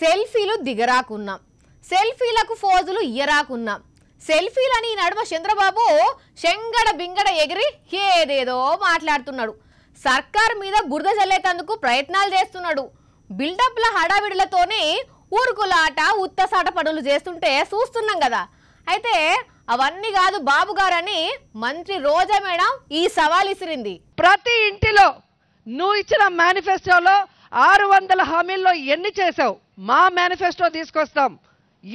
సెల్ఫీలు దిగరాకున్నాం సెల్ఫీలకు ఫోజులు ఇయ్యరాకున్నాం సెల్ఫీలని నడుమ చంద్రబాబు శంగడ బింగడ ఎగిరి ఏదేదో మాట్లాడుతున్నాడు సర్కార్ మీద బురద చల్లేటందుకు ప్రయత్నాలు చేస్తున్నాడు బిల్డప్ల హడావిడులతోనే ఊరుకులాట ఉత్తసాట పనులు చేస్తుంటే చూస్తున్నాం కదా అయితే అవన్నీ కాదు బాబు గారని మంత్రి రోజా మేడం ఈ సవాల్ ఇసిరింది ప్రతి ఇంటిలో నువ్వు ఇచ్చిన మేనిఫెస్టోలో ఆరు వందల హామీల్లో ఎన్ని చేసావు మా మేనిఫెస్టో తీసుకొస్తాం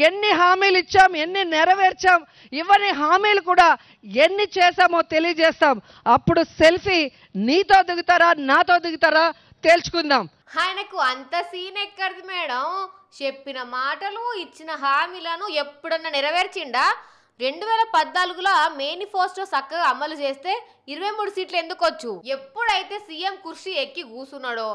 ఎన్ని హామీలు ఇచ్చాం ఎన్ని నెరవేర్చాం ఇవన్నీ హామీలు కూడా ఎన్ని చేశామో తెలియజేస్తాం అప్పుడు సెల్ఫీ నీతో దిగుతారా నాతో దిగుతారా తేల్చుకుందాం ఆయనకు అంత సీన్ ఎక్కడది మేడం చెప్పిన మాటలు ఇచ్చిన హామీలను ఎప్పుడన్నా నెరవేర్చిండా రెండు వేల పద్నాలుగులో మేనిఫెస్టో చక్కగా అమలు చేస్తే ఇరవై మూడు సీట్లు వచ్చు ఎప్పుడైతే సీఎం కుర్చీ ఎక్కి కూసున్నాడో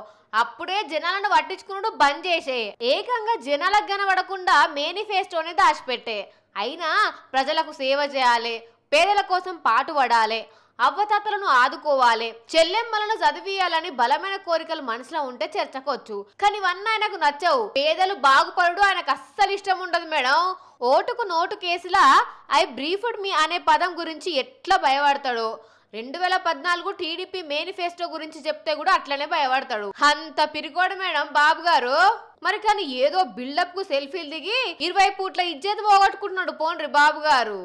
అప్పుడే జనాలను పట్టించుకున్నాడు బంద్ చేసే ఏకంగా జనాలకు కనబడకుండా మేనిఫెస్టోనే దాచిపెట్టే అయినా ప్రజలకు సేవ చేయాలి పేదల కోసం పాటు పడాలి అవ్వతాతలను ఆదుకోవాలి చెల్లెమ్మలను చదివియాలని బలమైన కోరికలు మనసులో ఉంటే చేర్చకోవచ్చు కానీ ఇవన్నీ ఆయనకు నచ్చవు పేదలు బాగుపడు ఆయనకు అస్సలు ఇష్టం ఉండదు మేడం ఓటుకు నోటు కేసులా ఐ బ్రీఫుడ్ మీ అనే పదం గురించి ఎట్లా భయపడతాడో రెండు వేల పద్నాలుగు టీడీపీ మేనిఫెస్టో గురించి చెప్తే కూడా అట్లనే భయపడతాడు అంత పిరికోడు మేడం బాబు గారు మరి కానీ ఏదో బిల్డప్ కు సెల్ఫీలు దిగి ఇరవై పూట్ల ఇజ్జత్ పోగొట్టుకుంటున్నాడు పోన్రి బాబు గారు